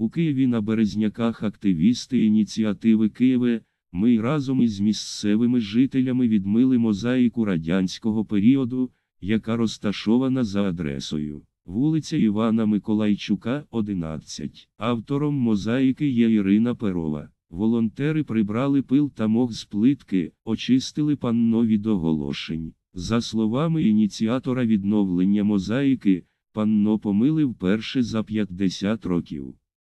У Києві на Березняках активісти ініціативи Києве, ми разом із місцевими жителями відмили мозаїку радянського періоду, яка розташована за адресою. Вулиця Івана Миколайчука, 11. Автором мозаїки є Ірина Перова. Волонтери прибрали пил та мох з плитки, очистили панно від оголошень. За словами ініціатора відновлення мозаїки, панно помили вперше за 50 років.